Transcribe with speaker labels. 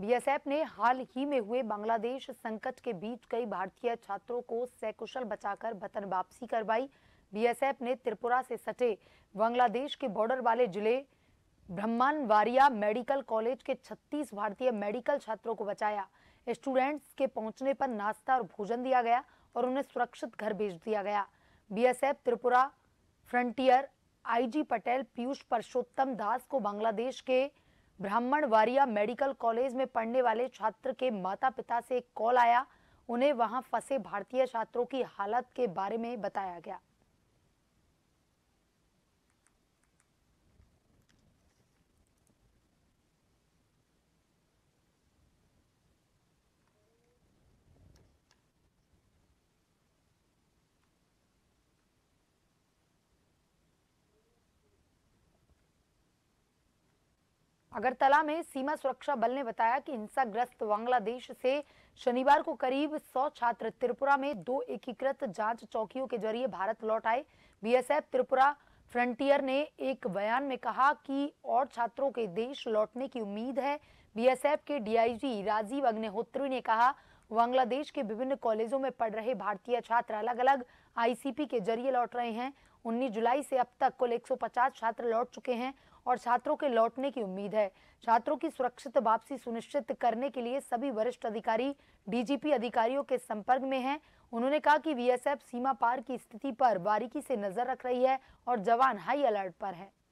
Speaker 1: BSF ने हाल ही में हुए बांग्लादेश संकट के बीच कई भारतीय छात्रों को सकुशल बचाकर वतन वापसी करवाई बीएसएफ ने त्रिपुरा से सटे बांग्लादेश के बॉर्डर वाले जिले ब्रह्मान वारिया मेडिकल कॉलेज के 36 भारतीय मेडिकल छात्रों को बचाया स्टूडेंट्स के पहुंचने पर नाश्ता और भोजन दिया गया और उन्हें सुरक्षित घर भेज दिया गया BSF Tripura frontier IG Patel Piyush Parsottam Das को बांग्लादेश के ब्राह्मण वारिया मेडिकल कॉलेज में पढ़ने वाले छात्र के माता पिता से एक कॉल आया उन्हें वहां फंसे भारतीय छात्रों की हालत के बारे में बताया गया अगरतला में सीमा सुरक्षा बल ने बताया कि हिंसाग्रस्त बांग्लादेश से शनिवार को करीब 100 छात्र त्रिपुरा में दो एकीकृत जांच चौकियों के जरिए भारत लौट आए बीएसएफ त्रिपुरा फ्रंटियर ने एक बयान में कहा कि और छात्रों के देश लौटने की उम्मीद है बीएसएफ के डीआईजी राजीव अग्निहोत्री ने कहा बांग्लादेश के विभिन्न कॉलेजों में पढ़ रहे भारतीय छात्र अलग अलग आईसीपी के जरिए लौट रहे हैं 19 जुलाई से अब तक कुल 150 छात्र लौट चुके हैं और छात्रों के लौटने की उम्मीद है छात्रों की सुरक्षित वापसी सुनिश्चित करने के लिए सभी वरिष्ठ अधिकारी डीजीपी अधिकारियों के संपर्क में हैं उन्होंने कहा कि बीएसएफ सीमा पार की स्थिति पर बारीकी से नजर रख रही है और जवान हाई अलर्ट पर है